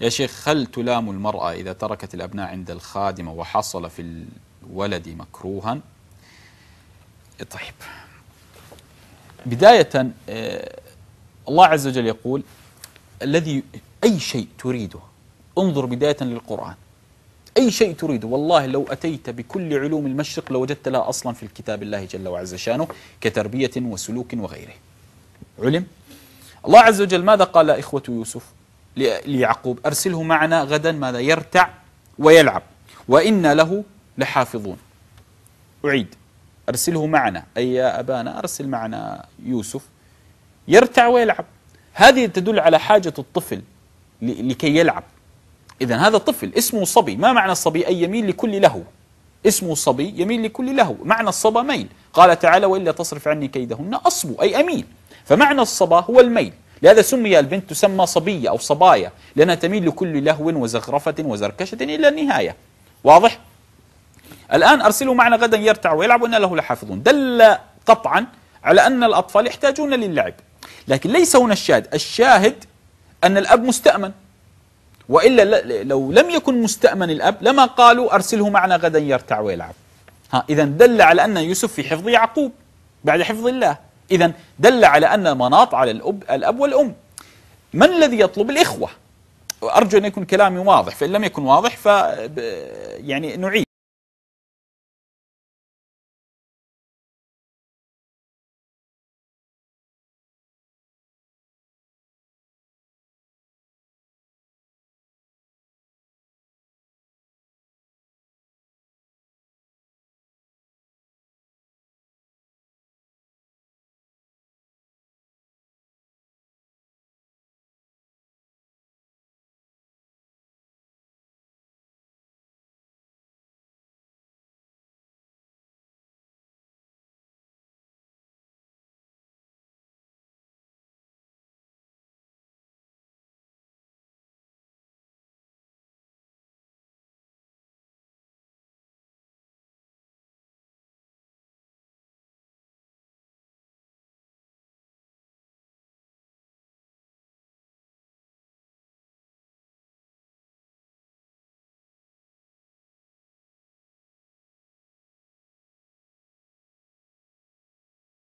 يا شيخ هل تلام المرأة إذا تركت الأبناء عند الخادمة وحصل في الولد مكروها طيب بداية آه، الله عز وجل يقول الذي أي شيء تريده انظر بداية للقرآن أي شيء تريده والله لو أتيت بكل علوم المشرق لوجدت لها أصلا في الكتاب الله جل وعز شانه كتربية وسلوك وغيره علم الله عز وجل ماذا قال إخوة يوسف ليعقوب أرسله معنا غدا ماذا يرتع ويلعب وإنا له لحافظون أعيد أرسله معنا أي يا أبانا أرسل معنا يوسف يرتع ويلعب هذه تدل على حاجة الطفل لكي يلعب إذا هذا طفل اسمه صبي ما معنى الصبي أي يميل لكل لهو اسمه صبي يميل لكل لهو معنى الصبا ميل قال تعالى وإلا تصرف عني كيدهن أصبو أي أميل فمعنى الصبا هو الميل لهذا سمي البنت تسمى صبية أو صبايا لأنها تميل لكل لهو وزخرفة وزركشة إلى النهاية واضح؟ الآن أرسلوا معنا غدا يرتع ويلعب وإنا له لحافظون دل قطعا على أن الأطفال يحتاجون للعب لكن ليس هنا الشاهد الشاهد أن الأب مستأمن وإلا لو لم يكن مستأمن الأب لما قالوا أرسله معنا غدا يرتع ويلعب ها إذا دل على أن يوسف في حفظ يعقوب بعد حفظ الله إذا دل على أن المناط على الأب, الأب والأم من الذي يطلب الإخوة أرجو أن يكون كلامي واضح فإن لم يكن واضح ف يعني نعيد